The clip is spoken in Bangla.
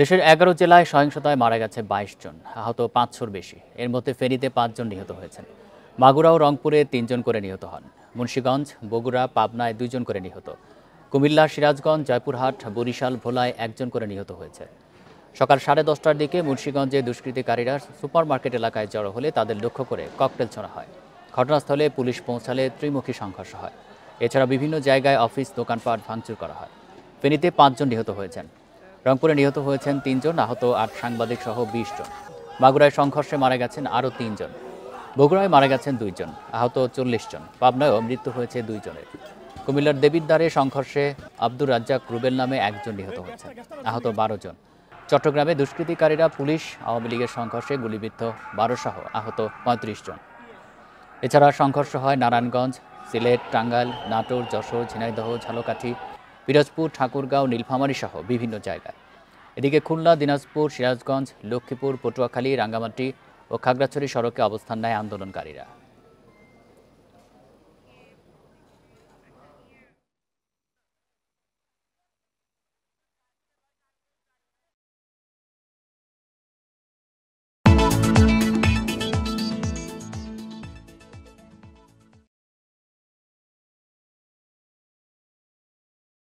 দেশের এগারো জেলায় সহিংসতায় মারা গেছে বাইশ জন আহত পাঁচশোর বেশি এর মধ্যে ফেনীতে পাঁচজন নিহত হয়েছেন মাগুরা ও রংপুরে তিনজন করে নিহত হন মুন্সীগঞ্জ বগুড়া পাবনায় দুইজন করে নিহত কুমিল্লা সিরাজগঞ্জ জয়পুরহাট বরিশাল ভোলায় একজন করে নিহত হয়েছে সকাল সাড়ে দশটার দিকে মুন্সীগঞ্জে দুষ্কৃতিকারীরা সুপারমার্কেট এলাকায় জড়ো হলে তাদের লক্ষ্য করে ককটেল ছড়া হয় ঘটনাস্থলে পুলিশ পৌঁছালে ত্রিমুখী সংঘর্ষ হয় এছাড়া বিভিন্ন জায়গায় অফিস দোকানপাট ভাঙচুর করা হয় ফেনীতে পাঁচজন নিহত হয়েছেন রংপুরে নিহত হয়েছেন তিনজন আহত আট সাংবাদিক সহ বিশ জন মাগুরায় সংঘর্ষে মারা গেছেন আরও তিনজন বগুড়ায় মারা গেছেন দুইজন আহত চল্লিশ জন পাবনায়ও মৃত্যু হয়েছে দুইজনের কুমিল্লার দ্বারে সংঘর্ষে আব্দুর রাজ্জাক রুবেল নামে একজন নিহত হয়েছেন আহত বারো জন চট্টগ্রামে দুষ্কৃতিকারীরা পুলিশ আওয়ামী লীগের সংঘর্ষে গুলিবিদ্ধ বারো সহ আহত পঁয়ত্রিশ জন এছাড়া সংঘর্ষ হয় নারায়ণগঞ্জ সিলেট টাঙ্গাইল নাটোর যশোর ঝিনাইদহ ঝালকাঠি পিরোজপুর ঠাকুরগাঁও নীলফামারী সহ বিভিন্ন জায়গায় এদিকে খুলনা দিনাজপুর সিরাজগঞ্জ লক্ষ্মীপুর পটুয়াখালী রাঙ্গামাটি ও খাগড়াছড়ি সড়কে অবস্থান নেয় আন্দোলনকারীরা